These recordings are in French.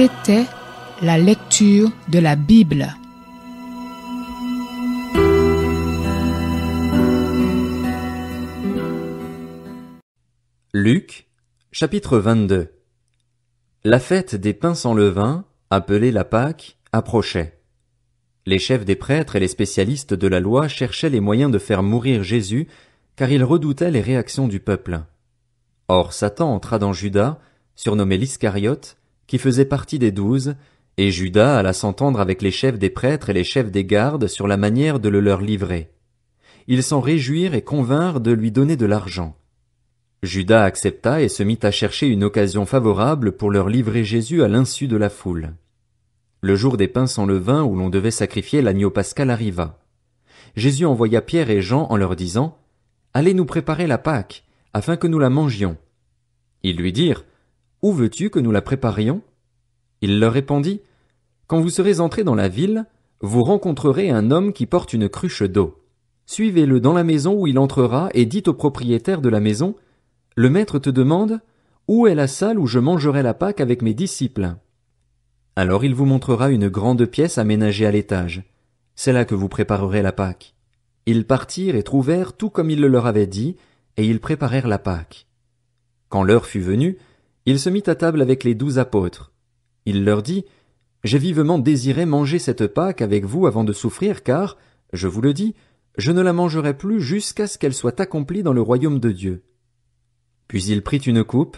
C'était la lecture de la Bible. Luc, chapitre 22 La fête des pains sans levain, appelée la Pâque, approchait. Les chefs des prêtres et les spécialistes de la loi cherchaient les moyens de faire mourir Jésus, car ils redoutaient les réactions du peuple. Or Satan entra dans Judas, surnommé l'Iscariote, qui faisait partie des douze, et Judas alla s'entendre avec les chefs des prêtres et les chefs des gardes sur la manière de le leur livrer. Ils s'en réjouirent et convinrent de lui donner de l'argent. Judas accepta et se mit à chercher une occasion favorable pour leur livrer Jésus à l'insu de la foule. Le jour des pains sans levain où l'on devait sacrifier l'agneau pascal arriva. Jésus envoya Pierre et Jean en leur disant, Allez nous préparer la Pâque, afin que nous la mangions. Ils lui dirent, Où veux-tu que nous la préparions? Il leur répondit, Quand vous serez entrés dans la ville, vous rencontrerez un homme qui porte une cruche d'eau. Suivez-le dans la maison où il entrera et dites au propriétaire de la maison, Le maître te demande, Où est la salle où je mangerai la Pâque avec mes disciples? Alors il vous montrera une grande pièce aménagée à l'étage. C'est là que vous préparerez la Pâque. Ils partirent et trouvèrent tout comme il le leur avait dit, et ils préparèrent la Pâque. Quand l'heure fut venue, il se mit à table avec les douze apôtres. Il leur dit, J'ai vivement désiré manger cette Pâque avec vous avant de souffrir, car, je vous le dis, je ne la mangerai plus jusqu'à ce qu'elle soit accomplie dans le royaume de Dieu. Puis il prit une coupe,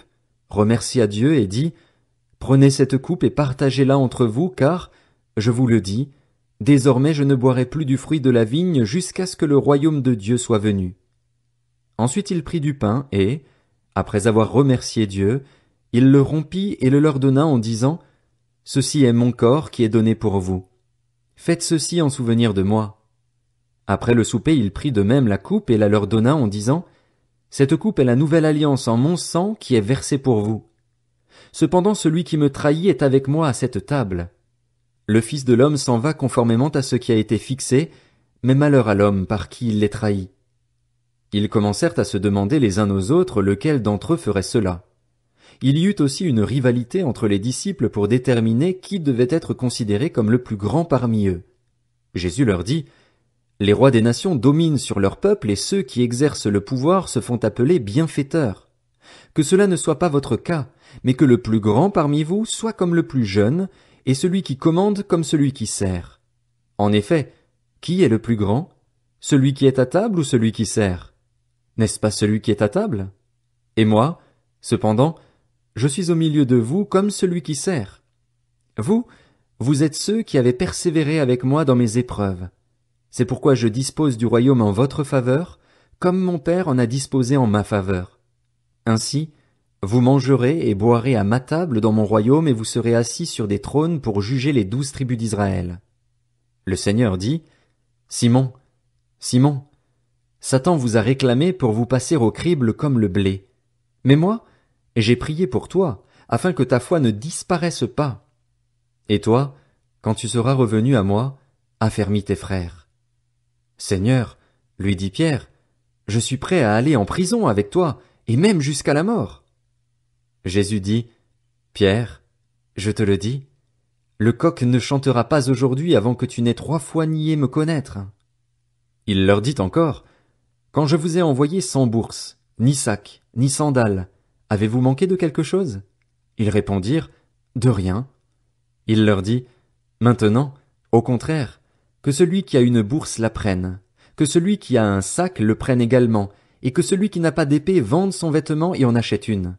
remercia Dieu et dit, Prenez cette coupe et partagez-la entre vous, car, je vous le dis, désormais je ne boirai plus du fruit de la vigne jusqu'à ce que le royaume de Dieu soit venu. Ensuite il prit du pain et, après avoir remercié Dieu, il le rompit et le leur donna en disant, Ceci est mon corps qui est donné pour vous. Faites ceci en souvenir de moi. Après le souper, il prit de même la coupe et la leur donna en disant, Cette coupe est la nouvelle alliance en mon sang qui est versée pour vous. Cependant celui qui me trahit est avec moi à cette table. Le Fils de l'homme s'en va conformément à ce qui a été fixé, mais malheur à l'homme par qui il les trahit. Ils commencèrent à se demander les uns aux autres lequel d'entre eux ferait cela. Il y eut aussi une rivalité entre les disciples pour déterminer qui devait être considéré comme le plus grand parmi eux. Jésus leur dit, Les rois des nations dominent sur leur peuple et ceux qui exercent le pouvoir se font appeler bienfaiteurs. Que cela ne soit pas votre cas, mais que le plus grand parmi vous soit comme le plus jeune, et celui qui commande comme celui qui sert. En effet, qui est le plus grand? Celui qui est à table ou celui qui sert? N'est-ce pas celui qui est à table? Et moi, cependant, je suis au milieu de vous comme celui qui sert. Vous, vous êtes ceux qui avez persévéré avec moi dans mes épreuves. C'est pourquoi je dispose du royaume en votre faveur, comme mon Père en a disposé en ma faveur. Ainsi, vous mangerez et boirez à ma table dans mon royaume et vous serez assis sur des trônes pour juger les douze tribus d'Israël. Le Seigneur dit, Simon, Simon, Satan vous a réclamé pour vous passer au crible comme le blé. Mais moi, j'ai prié pour toi, afin que ta foi ne disparaisse pas. Et toi, quand tu seras revenu à moi, affermis tes frères. Seigneur, lui dit Pierre, je suis prêt à aller en prison avec toi, et même jusqu'à la mort. Jésus dit, Pierre, je te le dis, le coq ne chantera pas aujourd'hui avant que tu n'aies trois fois nié me connaître. Il leur dit encore, Quand je vous ai envoyé sans bourse, ni sac, ni sandales, Avez-vous manqué de quelque chose Ils répondirent De rien. Il leur dit Maintenant, au contraire, que celui qui a une bourse la prenne, que celui qui a un sac le prenne également, et que celui qui n'a pas d'épée vende son vêtement et en achète une.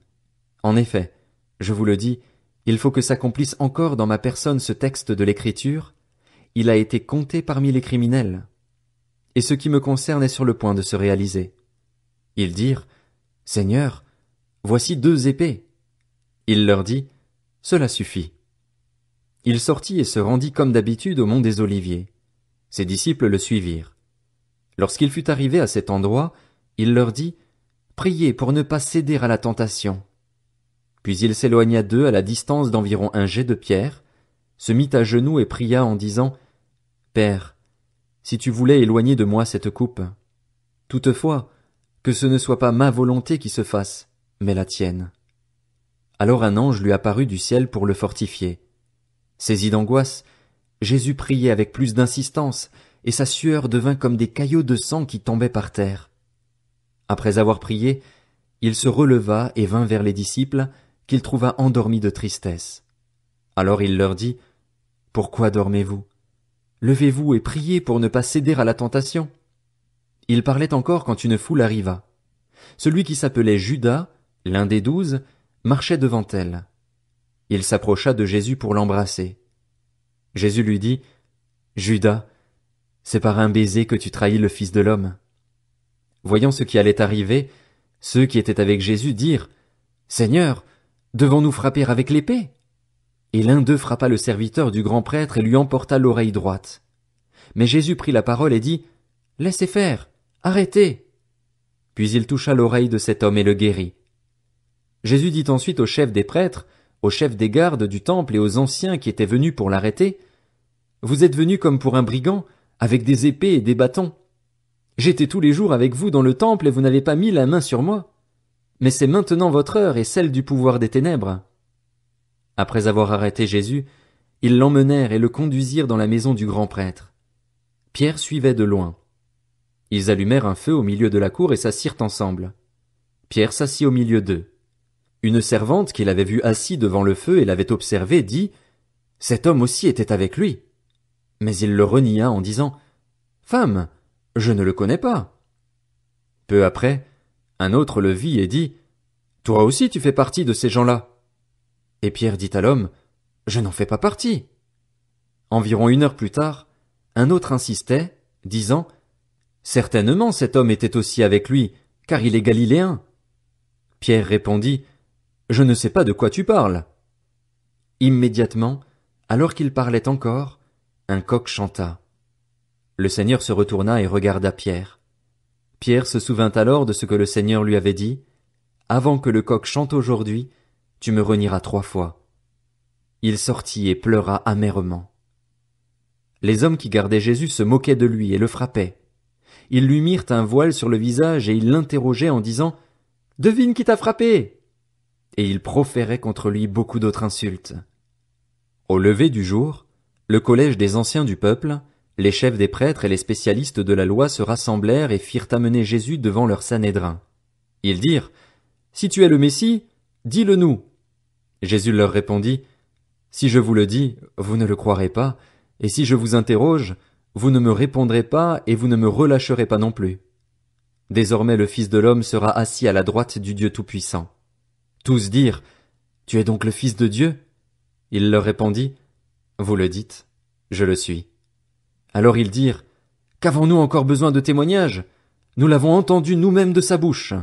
En effet, je vous le dis, il faut que s'accomplisse encore dans ma personne ce texte de l'Écriture, il a été compté parmi les criminels. Et ce qui me concerne est sur le point de se réaliser. Ils dirent, Seigneur, Voici deux épées. Il leur dit, Cela suffit. Il sortit et se rendit comme d'habitude au mont des Oliviers. Ses disciples le suivirent. Lorsqu'il fut arrivé à cet endroit, il leur dit, Priez pour ne pas céder à la tentation. Puis il s'éloigna d'eux à la distance d'environ un jet de pierre, se mit à genoux et pria en disant, Père, si tu voulais éloigner de moi cette coupe, toutefois, que ce ne soit pas ma volonté qui se fasse, mais la tienne. Alors un ange lui apparut du ciel pour le fortifier. Saisi d'angoisse, Jésus priait avec plus d'insistance, et sa sueur devint comme des caillots de sang qui tombaient par terre. Après avoir prié, il se releva et vint vers les disciples, qu'il trouva endormis de tristesse. Alors il leur dit, Pourquoi dormez-vous? Levez-vous et priez pour ne pas céder à la tentation. Il parlait encore quand une foule arriva. Celui qui s'appelait Judas, l'un des douze, marchait devant elle. Il s'approcha de Jésus pour l'embrasser. Jésus lui dit, Judas, c'est par un baiser que tu trahis le Fils de l'homme. Voyant ce qui allait arriver, ceux qui étaient avec Jésus dirent, Seigneur, devons-nous frapper avec l'épée? Et l'un d'eux frappa le serviteur du grand prêtre et lui emporta l'oreille droite. Mais Jésus prit la parole et dit, Laissez faire, arrêtez. Puis il toucha l'oreille de cet homme et le guérit. Jésus dit ensuite au chef des prêtres, au chef des gardes du temple et aux anciens qui étaient venus pour l'arrêter, Vous êtes venus comme pour un brigand, avec des épées et des bâtons. J'étais tous les jours avec vous dans le temple et vous n'avez pas mis la main sur moi. Mais c'est maintenant votre heure et celle du pouvoir des ténèbres. Après avoir arrêté Jésus, ils l'emmenèrent et le conduisirent dans la maison du grand prêtre. Pierre suivait de loin. Ils allumèrent un feu au milieu de la cour et s'assirent ensemble. Pierre s'assit au milieu d'eux. Une servante qui l'avait vu assis devant le feu et l'avait observé dit Cet homme aussi était avec lui. Mais il le renia en disant Femme, je ne le connais pas. Peu après, un autre le vit et dit Toi aussi tu fais partie de ces gens-là. Et Pierre dit à l'homme Je n'en fais pas partie. Environ une heure plus tard, un autre insistait, disant Certainement cet homme était aussi avec lui, car il est galiléen. Pierre répondit je ne sais pas de quoi tu parles. Immédiatement, alors qu'il parlait encore, un coq chanta. Le Seigneur se retourna et regarda Pierre. Pierre se souvint alors de ce que le Seigneur lui avait dit. Avant que le coq chante aujourd'hui, tu me renieras trois fois. Il sortit et pleura amèrement. Les hommes qui gardaient Jésus se moquaient de lui et le frappaient. Ils lui mirent un voile sur le visage et ils l'interrogeaient en disant Devine qui t'a frappé et il proférait contre lui beaucoup d'autres insultes. Au lever du jour, le collège des anciens du peuple, les chefs des prêtres et les spécialistes de la loi se rassemblèrent et firent amener Jésus devant leur Sanhédrin. Ils dirent, Si tu es le Messie, dis-le nous. Jésus leur répondit, Si je vous le dis, vous ne le croirez pas, et si je vous interroge, vous ne me répondrez pas et vous ne me relâcherez pas non plus. Désormais le Fils de l'homme sera assis à la droite du Dieu Tout-Puissant. Tous dirent Tu es donc le Fils de Dieu Il leur répondit Vous le dites, je le suis. Alors ils dirent Qu'avons-nous encore besoin de témoignage? Nous l'avons entendu nous-mêmes de sa bouche.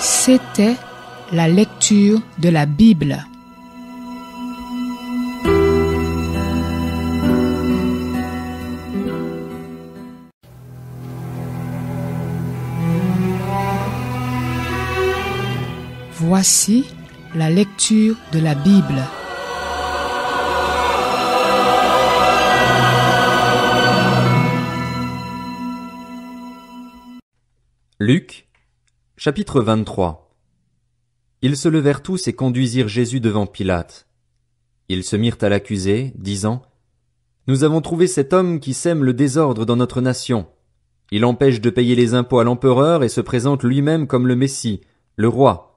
C'était la lecture de la Bible. Voici la lecture de la Bible. Luc, chapitre 23 Ils se levèrent tous et conduisirent Jésus devant Pilate. Ils se mirent à l'accuser, disant Nous avons trouvé cet homme qui sème le désordre dans notre nation. Il empêche de payer les impôts à l'empereur et se présente lui-même comme le Messie, le roi.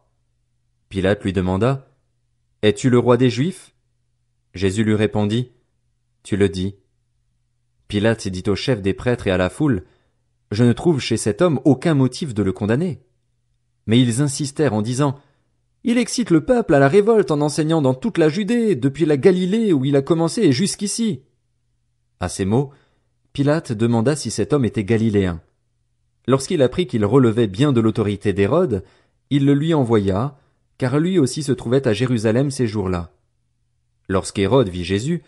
Pilate lui demanda Es-tu le roi des Juifs Jésus lui répondit Tu le dis. Pilate dit au chef des prêtres et à la foule Je ne trouve chez cet homme aucun motif de le condamner. Mais ils insistèrent en disant Il excite le peuple à la révolte en enseignant dans toute la Judée, depuis la Galilée où il a commencé et jusqu'ici. À ces mots, Pilate demanda si cet homme était galiléen. Lorsqu'il apprit qu'il relevait bien de l'autorité d'Hérode, il le lui envoya, car lui aussi se trouvait à Jérusalem ces jours-là. Lorsqu'Hérode vit Jésus,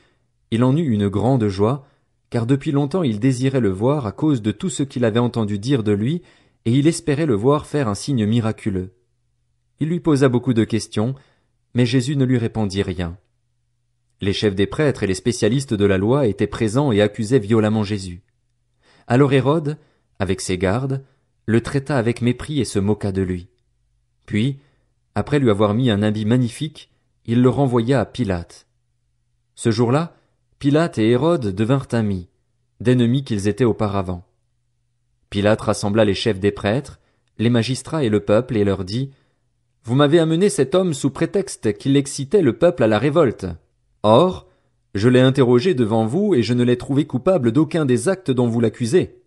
il en eut une grande joie, car depuis longtemps il désirait le voir à cause de tout ce qu'il avait entendu dire de lui, et il espérait le voir faire un signe miraculeux. Il lui posa beaucoup de questions, mais Jésus ne lui répondit rien. Les chefs des prêtres et les spécialistes de la loi étaient présents et accusaient violemment Jésus. Alors Hérode, avec ses gardes, le traita avec mépris et se moqua de lui. Puis, après lui avoir mis un habit magnifique, il le renvoya à Pilate. Ce jour-là, Pilate et Hérode devinrent amis, d'ennemis qu'ils étaient auparavant. Pilate rassembla les chefs des prêtres, les magistrats et le peuple et leur dit Vous m'avez amené cet homme sous prétexte qu'il excitait le peuple à la révolte. Or, je l'ai interrogé devant vous et je ne l'ai trouvé coupable d'aucun des actes dont vous l'accusez.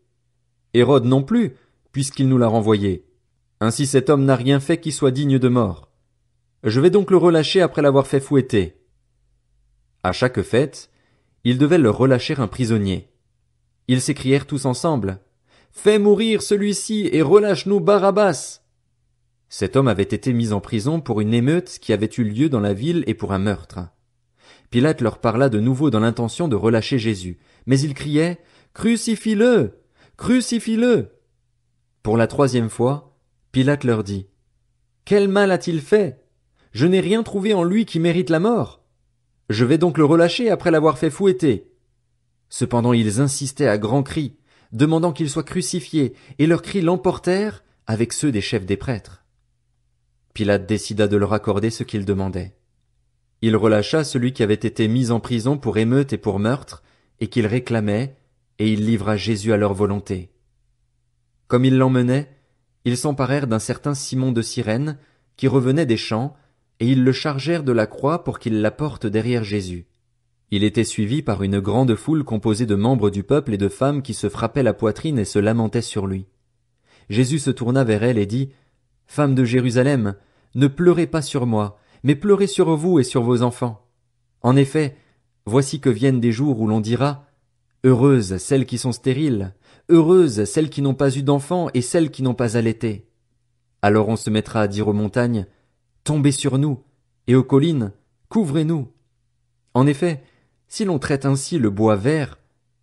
Hérode non plus, puisqu'il nous l'a renvoyé. Ainsi cet homme n'a rien fait qui soit digne de mort. Je vais donc le relâcher après l'avoir fait fouetter. À chaque fête, ils devaient leur relâcher un prisonnier. Ils s'écrièrent tous ensemble. Fais mourir celui-ci et relâche-nous Barabbas! Cet homme avait été mis en prison pour une émeute qui avait eu lieu dans la ville et pour un meurtre. Pilate leur parla de nouveau dans l'intention de relâcher Jésus, mais ils criaient Crucifie-le! Crucifie-le! Pour la troisième fois, Pilate leur dit, Quel mal a-t-il fait? Je n'ai rien trouvé en lui qui mérite la mort. Je vais donc le relâcher après l'avoir fait fouetter. Cependant ils insistaient à grands cris, demandant qu'il soit crucifié, et leurs cris l'emportèrent avec ceux des chefs des prêtres. Pilate décida de leur accorder ce qu'ils demandaient. Il relâcha celui qui avait été mis en prison pour émeute et pour meurtre, et qu'il réclamait, et il livra Jésus à leur volonté. Comme il l'emmenait, ils s'emparèrent d'un certain Simon de Cyrène, qui revenait des champs, et ils le chargèrent de la croix pour qu'il la porte derrière Jésus. Il était suivi par une grande foule composée de membres du peuple et de femmes qui se frappaient la poitrine et se lamentaient sur lui. Jésus se tourna vers elles et dit, Femmes de Jérusalem, ne pleurez pas sur moi, mais pleurez sur vous et sur vos enfants. En effet, voici que viennent des jours où l'on dira, Heureuses celles qui sont stériles, heureuses celles qui n'ont pas eu d'enfants et celles qui n'ont pas allaité. Alors on se mettra à dire aux montagnes, tombez sur nous, et aux collines, couvrez-nous. En effet, si l'on traite ainsi le bois vert,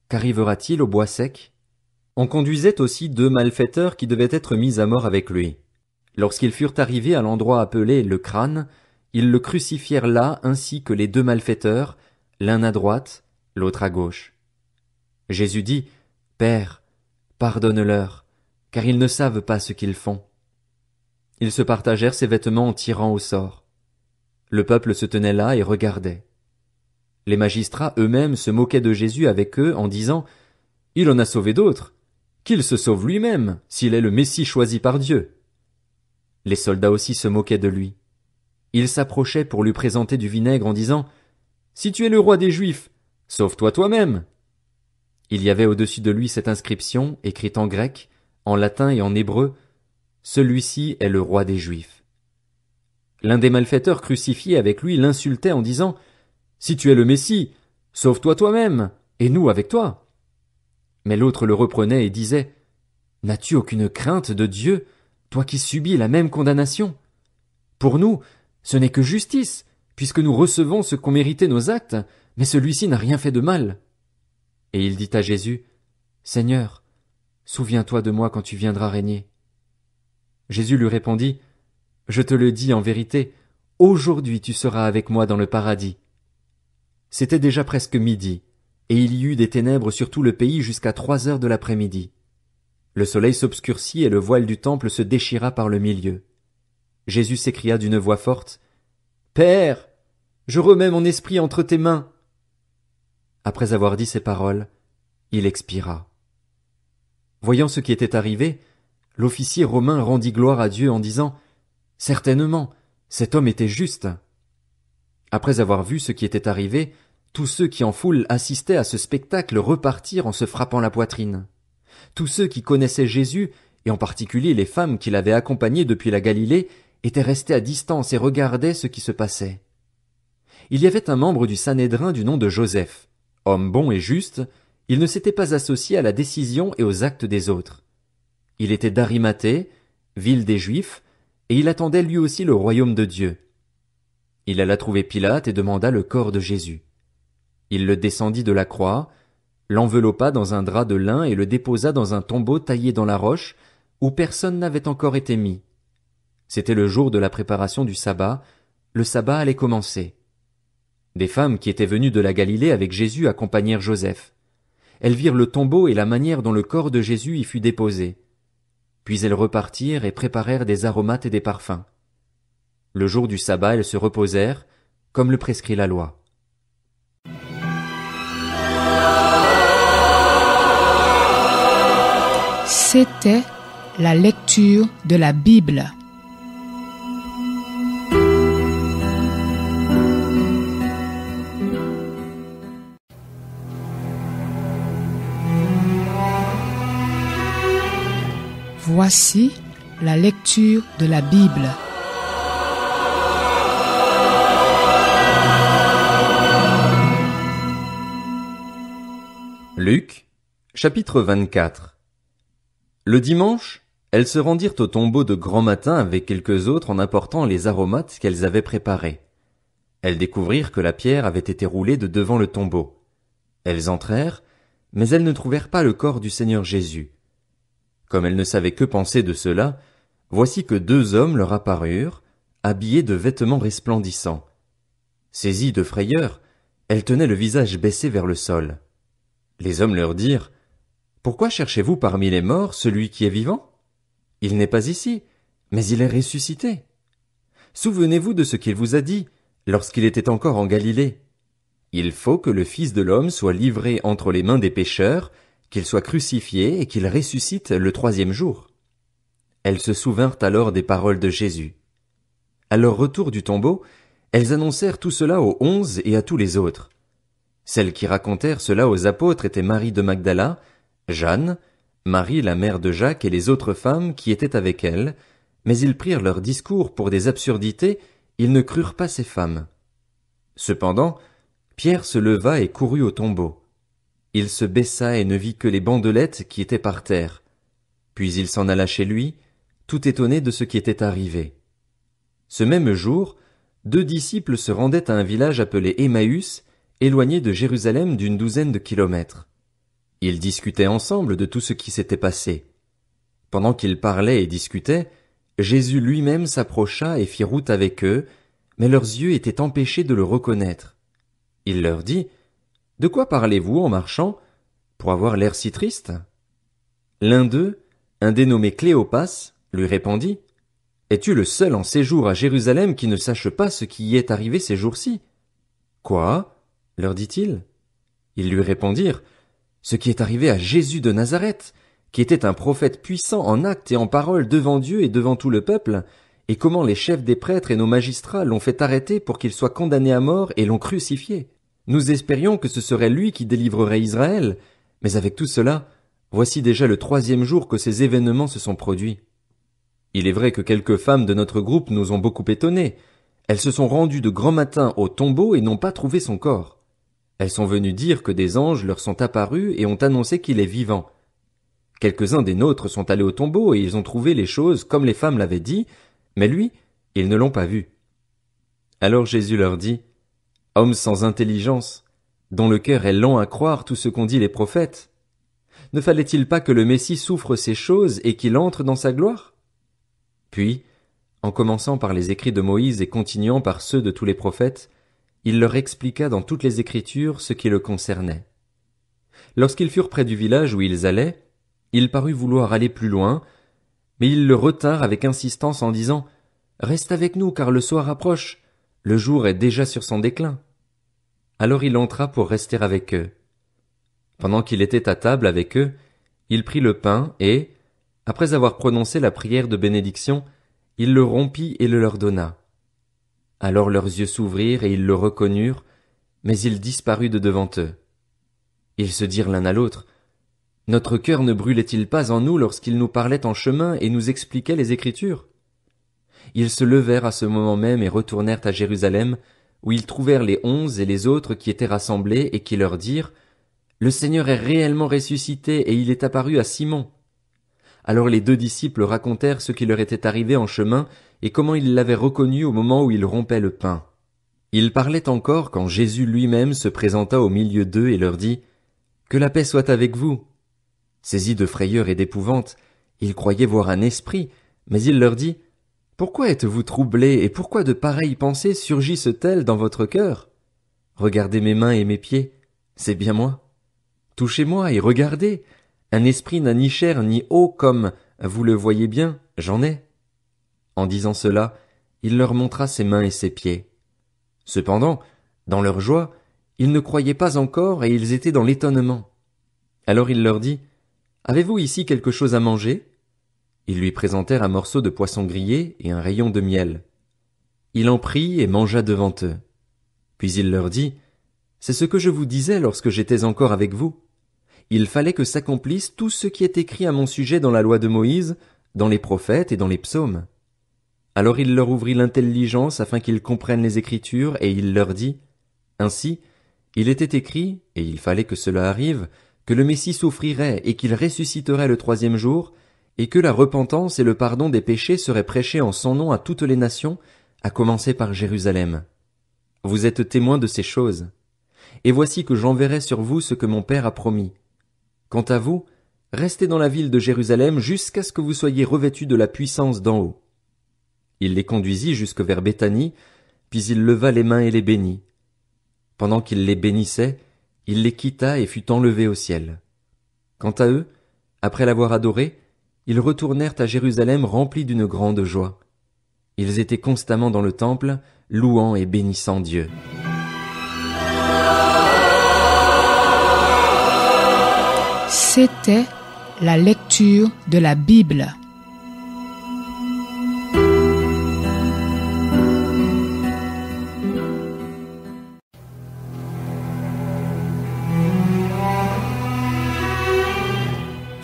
qu'arrivera-t-il au bois sec? On conduisait aussi deux malfaiteurs qui devaient être mis à mort avec lui. Lorsqu'ils furent arrivés à l'endroit appelé le crâne, ils le crucifièrent là ainsi que les deux malfaiteurs, l'un à droite, l'autre à gauche. Jésus dit, Père, Pardonne-leur, car ils ne savent pas ce qu'ils font. Ils se partagèrent ses vêtements en tirant au sort. Le peuple se tenait là et regardait. Les magistrats eux-mêmes se moquaient de Jésus avec eux en disant Il en a sauvé d'autres. Qu'il se sauve lui-même, s'il est le Messie choisi par Dieu. Les soldats aussi se moquaient de lui. Ils s'approchaient pour lui présenter du vinaigre en disant Si tu es le roi des Juifs, sauve-toi toi-même. Il y avait au-dessus de lui cette inscription, écrite en grec, en latin et en hébreu, Celui-ci est le roi des Juifs. L'un des malfaiteurs crucifiés avec lui l'insultait en disant Si tu es le Messie, sauve-toi toi-même, et nous avec toi. Mais l'autre le reprenait et disait N'as-tu aucune crainte de Dieu, toi qui subis la même condamnation Pour nous, ce n'est que justice, puisque nous recevons ce qu'ont mérité nos actes, mais celui-ci n'a rien fait de mal. Et il dit à Jésus, Seigneur, souviens-toi de moi quand tu viendras régner. Jésus lui répondit, Je te le dis en vérité, aujourd'hui tu seras avec moi dans le paradis. C'était déjà presque midi, et il y eut des ténèbres sur tout le pays jusqu'à trois heures de l'après-midi. Le soleil s'obscurcit et le voile du temple se déchira par le milieu. Jésus s'écria d'une voix forte, Père, je remets mon esprit entre tes mains après avoir dit ces paroles, il expira. Voyant ce qui était arrivé, l'officier romain rendit gloire à Dieu en disant Certainement, cet homme était juste. Après avoir vu ce qui était arrivé, tous ceux qui en foule assistaient à ce spectacle repartirent en se frappant la poitrine. Tous ceux qui connaissaient Jésus, et en particulier les femmes qui l'avaient accompagné depuis la Galilée, étaient restés à distance et regardaient ce qui se passait. Il y avait un membre du Sanhédrin du nom de Joseph, Homme bon et juste, il ne s'était pas associé à la décision et aux actes des autres. Il était d'Arimathée, ville des Juifs, et il attendait lui aussi le royaume de Dieu. Il alla trouver Pilate et demanda le corps de Jésus. Il le descendit de la croix, l'enveloppa dans un drap de lin et le déposa dans un tombeau taillé dans la roche, où personne n'avait encore été mis. C'était le jour de la préparation du sabbat, le sabbat allait commencer. Des femmes qui étaient venues de la Galilée avec Jésus accompagnèrent Joseph. Elles virent le tombeau et la manière dont le corps de Jésus y fut déposé. Puis elles repartirent et préparèrent des aromates et des parfums. Le jour du sabbat elles se reposèrent, comme le prescrit la loi. C'était la lecture de la Bible. Voici la lecture de la Bible. Luc, chapitre 24. Le dimanche, elles se rendirent au tombeau de grand matin avec quelques autres en apportant les aromates qu'elles avaient préparés. Elles découvrirent que la pierre avait été roulée de devant le tombeau. Elles entrèrent, mais elles ne trouvèrent pas le corps du Seigneur Jésus. Comme elle ne savait que penser de cela, voici que deux hommes leur apparurent, habillés de vêtements resplendissants. Saisies de frayeur, elles tenaient le visage baissé vers le sol. Les hommes leur dirent, Pourquoi cherchez-vous parmi les morts celui qui est vivant? Il n'est pas ici, mais il est ressuscité. Souvenez-vous de ce qu'il vous a dit, lorsqu'il était encore en Galilée. Il faut que le Fils de l'homme soit livré entre les mains des pécheurs, qu'il soit crucifié et qu'il ressuscite le troisième jour. Elles se souvinrent alors des paroles de Jésus. À leur retour du tombeau, elles annoncèrent tout cela aux onze et à tous les autres. Celles qui racontèrent cela aux apôtres étaient Marie de Magdala, Jeanne, Marie la mère de Jacques et les autres femmes qui étaient avec elles, mais ils prirent leur discours pour des absurdités, ils ne crurent pas ces femmes. Cependant, Pierre se leva et courut au tombeau. Il se baissa et ne vit que les bandelettes qui étaient par terre. Puis il s'en alla chez lui, tout étonné de ce qui était arrivé. Ce même jour, deux disciples se rendaient à un village appelé Emmaüs, éloigné de Jérusalem d'une douzaine de kilomètres. Ils discutaient ensemble de tout ce qui s'était passé. Pendant qu'ils parlaient et discutaient, Jésus lui-même s'approcha et fit route avec eux, mais leurs yeux étaient empêchés de le reconnaître. Il leur dit, de quoi parlez-vous en marchant pour avoir l'air si triste? L'un d'eux, un dénommé Cléopas, lui répondit, Es-tu le seul en séjour à Jérusalem qui ne sache pas ce qui y est arrivé ces jours-ci? Quoi? leur dit-il. Ils lui répondirent, Ce qui est arrivé à Jésus de Nazareth, qui était un prophète puissant en actes et en paroles devant Dieu et devant tout le peuple, et comment les chefs des prêtres et nos magistrats l'ont fait arrêter pour qu'il soit condamné à mort et l'ont crucifié. Nous espérions que ce serait lui qui délivrerait Israël, mais avec tout cela, voici déjà le troisième jour que ces événements se sont produits. Il est vrai que quelques femmes de notre groupe nous ont beaucoup étonnés. Elles se sont rendues de grand matin au tombeau et n'ont pas trouvé son corps. Elles sont venues dire que des anges leur sont apparus et ont annoncé qu'il est vivant. Quelques-uns des nôtres sont allés au tombeau et ils ont trouvé les choses comme les femmes l'avaient dit, mais lui, ils ne l'ont pas vu. Alors Jésus leur dit, homme sans intelligence, dont le cœur est lent à croire tout ce qu'ont dit les prophètes, ne fallait-il pas que le Messie souffre ces choses et qu'il entre dans sa gloire Puis, en commençant par les écrits de Moïse et continuant par ceux de tous les prophètes, il leur expliqua dans toutes les Écritures ce qui le concernait. Lorsqu'ils furent près du village où ils allaient, il parut vouloir aller plus loin, mais ils le retinrent avec insistance en disant Reste avec nous, car le soir approche, le jour est déjà sur son déclin. Alors il entra pour rester avec eux. Pendant qu'il était à table avec eux, il prit le pain et, après avoir prononcé la prière de bénédiction, il le rompit et le leur donna. Alors leurs yeux s'ouvrirent et ils le reconnurent, mais il disparut de devant eux. Ils se dirent l'un à l'autre, Notre cœur ne brûlait-il pas en nous lorsqu'il nous parlait en chemin et nous expliquait les Écritures? Ils se levèrent à ce moment même et retournèrent à Jérusalem, où ils trouvèrent les onze et les autres qui étaient rassemblés, et qui leur dirent Le Seigneur est réellement ressuscité, et il est apparu à Simon. Alors les deux disciples racontèrent ce qui leur était arrivé en chemin, et comment ils l'avaient reconnu au moment où ils rompaient le pain. Ils parlaient encore quand Jésus lui-même se présenta au milieu d'eux et leur dit Que la paix soit avec vous. Saisis de frayeur et d'épouvante, ils croyaient voir un esprit, mais il leur dit pourquoi êtes-vous troublé, et pourquoi de pareilles pensées surgissent-elles dans votre cœur Regardez mes mains et mes pieds, c'est bien moi. Touchez-moi et regardez, un esprit n'a ni chair ni eau comme, vous le voyez bien, j'en ai. En disant cela, il leur montra ses mains et ses pieds. Cependant, dans leur joie, ils ne croyaient pas encore et ils étaient dans l'étonnement. Alors il leur dit, Avez-vous ici quelque chose à manger? Ils lui présentèrent un morceau de poisson grillé et un rayon de miel. Il en prit et mangea devant eux. Puis il leur dit, C'est ce que je vous disais lorsque j'étais encore avec vous. Il fallait que s'accomplisse tout ce qui est écrit à mon sujet dans la loi de Moïse, dans les prophètes et dans les psaumes. Alors il leur ouvrit l'intelligence afin qu'ils comprennent les Écritures, et il leur dit, Ainsi, il était écrit, et il fallait que cela arrive, que le Messie souffrirait et qu'il ressusciterait le troisième jour, et que la repentance et le pardon des péchés seraient prêchés en son nom à toutes les nations, à commencer par Jérusalem. Vous êtes témoins de ces choses. Et voici que j'enverrai sur vous ce que mon Père a promis. Quant à vous, restez dans la ville de Jérusalem jusqu'à ce que vous soyez revêtus de la puissance d'en haut. Il les conduisit jusque vers Béthanie, puis il leva les mains et les bénit. Pendant qu'il les bénissait, il les quitta et fut enlevé au ciel. Quant à eux, après l'avoir adoré, ils retournèrent à Jérusalem remplis d'une grande joie. Ils étaient constamment dans le temple, louant et bénissant Dieu. C'était la lecture de la Bible.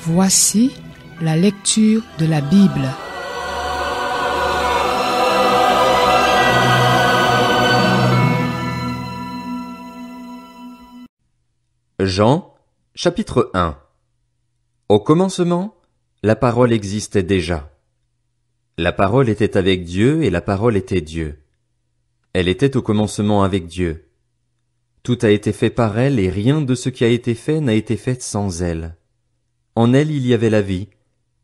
Voici la lecture de la Bible. Jean, chapitre 1 Au commencement, la parole existait déjà. La parole était avec Dieu et la parole était Dieu. Elle était au commencement avec Dieu. Tout a été fait par elle et rien de ce qui a été fait n'a été fait sans elle. En elle il y avait la vie,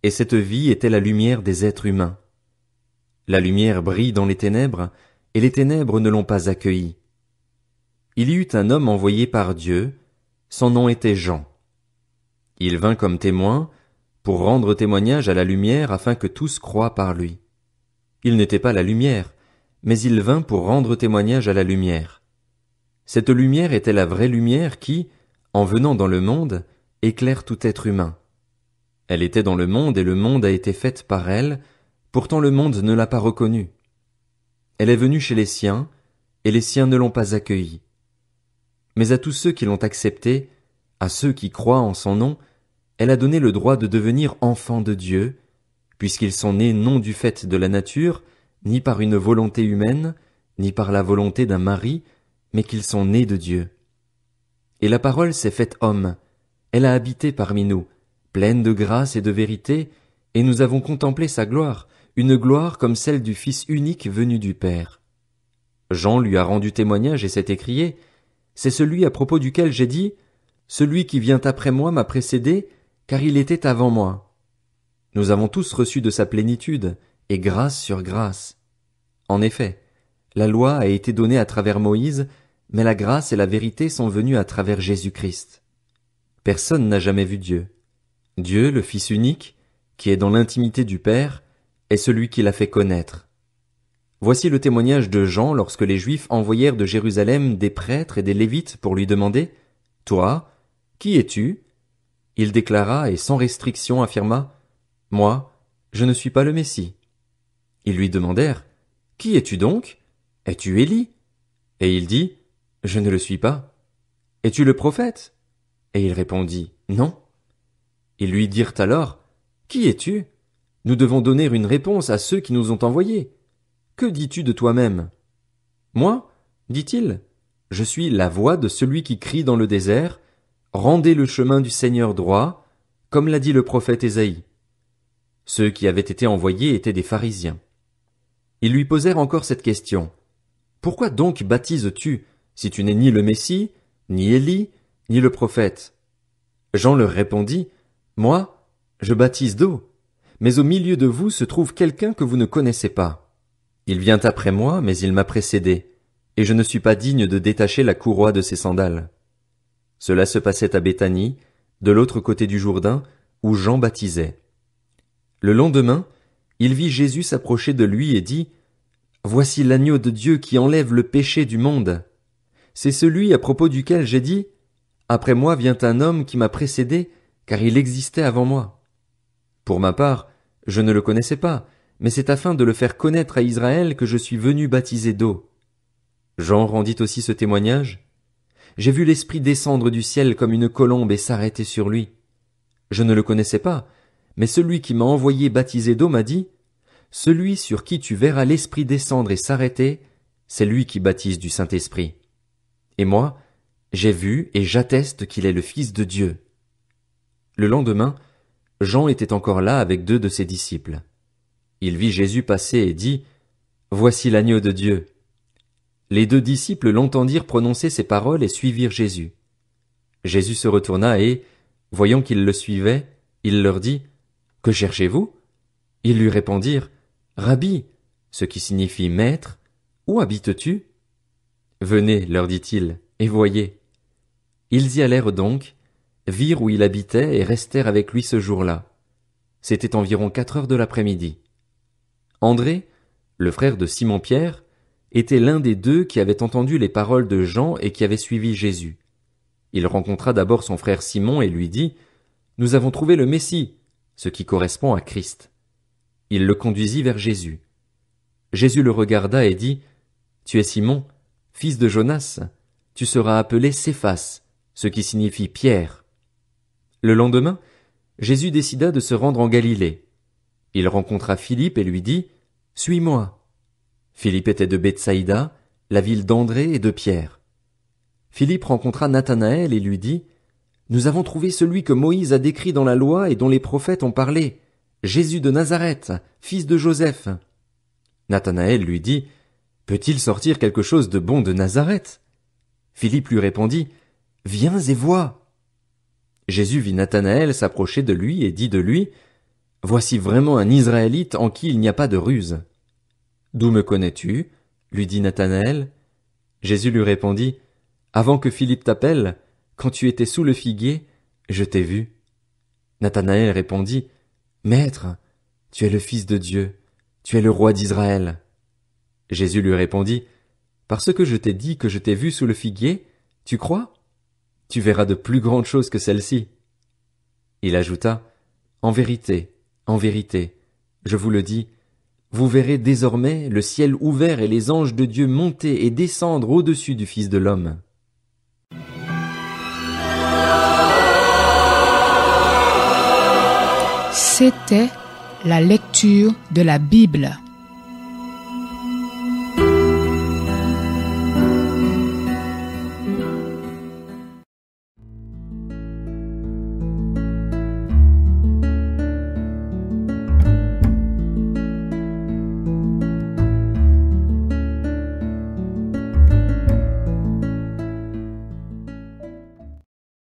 et cette vie était la lumière des êtres humains. La lumière brille dans les ténèbres, et les ténèbres ne l'ont pas accueillie. Il y eut un homme envoyé par Dieu, son nom était Jean. Il vint comme témoin, pour rendre témoignage à la lumière afin que tous croient par lui. Il n'était pas la lumière, mais il vint pour rendre témoignage à la lumière. Cette lumière était la vraie lumière qui, en venant dans le monde, éclaire tout être humain. Elle était dans le monde et le monde a été fait par elle, pourtant le monde ne l'a pas reconnue. Elle est venue chez les siens, et les siens ne l'ont pas accueillie. Mais à tous ceux qui l'ont acceptée, à ceux qui croient en son nom, elle a donné le droit de devenir enfants de Dieu, puisqu'ils sont nés non du fait de la nature, ni par une volonté humaine, ni par la volonté d'un mari, mais qu'ils sont nés de Dieu. Et la parole s'est faite homme, elle a habité parmi nous, pleine de grâce et de vérité, et nous avons contemplé sa gloire, une gloire comme celle du Fils unique venu du Père. Jean lui a rendu témoignage et s'est écrié, C'est celui à propos duquel j'ai dit, Celui qui vient après moi m'a précédé, car il était avant moi. Nous avons tous reçu de sa plénitude, et grâce sur grâce. En effet, la loi a été donnée à travers Moïse, mais la grâce et la vérité sont venues à travers Jésus Christ. Personne n'a jamais vu Dieu. Dieu, le Fils unique, qui est dans l'intimité du Père, est celui qui l'a fait connaître. Voici le témoignage de Jean lorsque les Juifs envoyèrent de Jérusalem des prêtres et des Lévites pour lui demander Toi, qui es-tu Il déclara et sans restriction affirma Moi, je ne suis pas le Messie. Ils lui demandèrent Qui es-tu donc Es-tu Élie Et il dit Je ne le suis pas. Es-tu le prophète Et il répondit Non. Ils lui dirent alors, Qui es-tu? Nous devons donner une réponse à ceux qui nous ont envoyés. Que dis-tu de toi-même? Moi, dit-il, je suis la voix de celui qui crie dans le désert, Rendez le chemin du Seigneur droit, comme l'a dit le prophète Ésaïe. Ceux qui avaient été envoyés étaient des pharisiens. Ils lui posèrent encore cette question. Pourquoi donc baptises-tu, si tu n'es ni le Messie, ni Élie, ni le prophète? Jean leur répondit, moi, je baptise d'eau, mais au milieu de vous se trouve quelqu'un que vous ne connaissez pas. Il vient après moi, mais il m'a précédé, et je ne suis pas digne de détacher la courroie de ses sandales. Cela se passait à Béthanie, de l'autre côté du Jourdain, où Jean baptisait. Le lendemain, il vit Jésus s'approcher de lui et dit, Voici l'agneau de Dieu qui enlève le péché du monde. C'est celui à propos duquel j'ai dit, Après moi vient un homme qui m'a précédé, car il existait avant moi. Pour ma part, je ne le connaissais pas, mais c'est afin de le faire connaître à Israël que je suis venu baptiser d'eau. Jean rendit aussi ce témoignage. J'ai vu l'Esprit descendre du ciel comme une colombe et s'arrêter sur lui. Je ne le connaissais pas, mais celui qui m'a envoyé baptiser d'eau m'a dit, Celui sur qui tu verras l'Esprit descendre et s'arrêter, c'est lui qui baptise du Saint-Esprit. Et moi, j'ai vu et j'atteste qu'il est le Fils de Dieu. Le lendemain, Jean était encore là avec deux de ses disciples. Il vit Jésus passer et dit, Voici l'agneau de Dieu. Les deux disciples l'entendirent prononcer ces paroles et suivirent Jésus. Jésus se retourna et, voyant qu'ils le suivaient, il leur dit, Que cherchez-vous? Ils lui répondirent, Rabbi, ce qui signifie maître, où habites-tu? Venez, leur dit-il, et voyez. Ils y allèrent donc, virent où il habitait et restèrent avec lui ce jour-là. C'était environ quatre heures de l'après-midi. André, le frère de Simon-Pierre, était l'un des deux qui avait entendu les paroles de Jean et qui avait suivi Jésus. Il rencontra d'abord son frère Simon et lui dit, Nous avons trouvé le Messie, ce qui correspond à Christ. Il le conduisit vers Jésus. Jésus le regarda et dit, Tu es Simon, fils de Jonas, tu seras appelé Céphas, ce qui signifie Pierre. Le lendemain, Jésus décida de se rendre en Galilée. Il rencontra Philippe et lui dit, Suis-moi. Philippe était de Bethsaïda, la ville d'André et de Pierre. Philippe rencontra Nathanaël et lui dit, Nous avons trouvé celui que Moïse a décrit dans la loi et dont les prophètes ont parlé, Jésus de Nazareth, fils de Joseph. Nathanaël lui dit, Peut-il sortir quelque chose de bon de Nazareth? Philippe lui répondit, Viens et vois. Jésus vit Nathanaël s'approcher de lui et dit de lui, Voici vraiment un Israélite en qui il n'y a pas de ruse. D'où me connais-tu? lui dit Nathanaël. Jésus lui répondit, Avant que Philippe t'appelle, quand tu étais sous le figuier, je t'ai vu. Nathanaël répondit, Maître, tu es le Fils de Dieu, tu es le roi d'Israël. Jésus lui répondit, Parce que je t'ai dit que je t'ai vu sous le figuier, tu crois? Tu verras de plus grandes choses que celles-ci. Il ajouta, En vérité, en vérité, je vous le dis, vous verrez désormais le ciel ouvert et les anges de Dieu monter et descendre au-dessus du Fils de l'homme. C'était la lecture de la Bible.